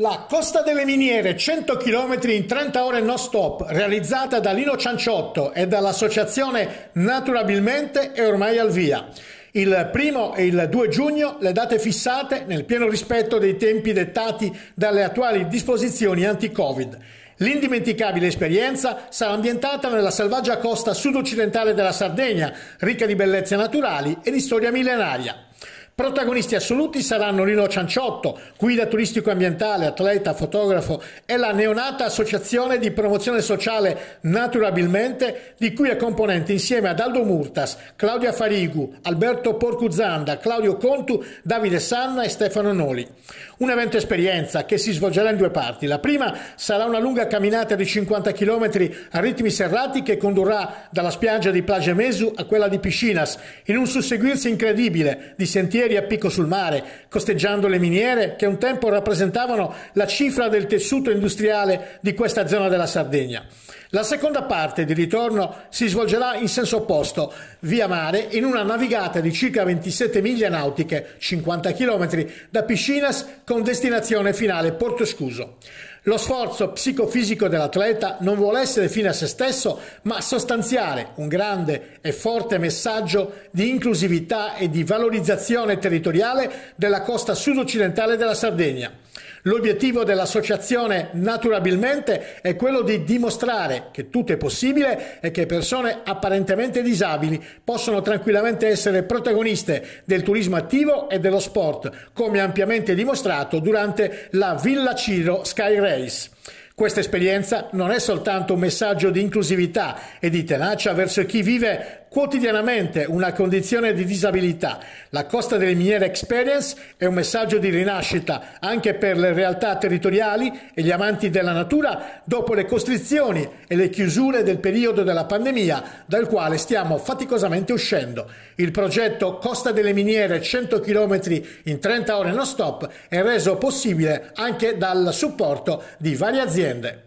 La Costa delle Miniere, 100 km in 30 ore non stop, realizzata da Lino Cianciotto e dall'associazione Naturabilmente, è ormai al via. Il primo e il 2 giugno le date fissate nel pieno rispetto dei tempi dettati dalle attuali disposizioni anti-Covid. L'indimenticabile esperienza sarà ambientata nella selvaggia costa sud-occidentale della Sardegna, ricca di bellezze naturali e di storia millenaria. Protagonisti assoluti saranno Lino Cianciotto, guida turistico ambientale, atleta, fotografo e la neonata associazione di promozione sociale Naturabilmente, di cui è componente insieme ad Aldo Murtas, Claudia Farigu, Alberto Porcuzanda, Claudio Contu, Davide Sanna e Stefano Noli. Un evento esperienza che si svolgerà in due parti. La prima sarà una lunga camminata di 50 km a ritmi serrati che condurrà dalla spiaggia di Plage Mesu a quella di Piscinas, in un susseguirsi incredibile di sentieri minieri a picco sul mare, costeggiando le miniere che un tempo rappresentavano la cifra del tessuto industriale di questa zona della Sardegna. La seconda parte di ritorno si svolgerà in senso opposto, via mare, in una navigata di circa 27 miglia nautiche, 50 km, da Piscinas con destinazione finale Porto Scuso. Lo sforzo psicofisico dell'atleta non vuole essere fine a se stesso, ma sostanziare un grande e forte messaggio di inclusività e di valorizzazione territoriale della costa sud-occidentale della Sardegna. L'obiettivo dell'associazione naturalmente è quello di dimostrare che tutto è possibile e che persone apparentemente disabili possono tranquillamente essere protagoniste del turismo attivo e dello sport, come ampiamente dimostrato durante la Villa Ciro Sky Race. Questa esperienza non è soltanto un messaggio di inclusività e di tenacia verso chi vive quotidianamente una condizione di disabilità. La Costa delle Miniere Experience è un messaggio di rinascita anche per le realtà territoriali e gli amanti della natura dopo le costrizioni e le chiusure del periodo della pandemia dal quale stiamo faticosamente uscendo. Il progetto Costa delle Miniere 100 km in 30 ore non stop è reso possibile anche dal supporto di varie aziende.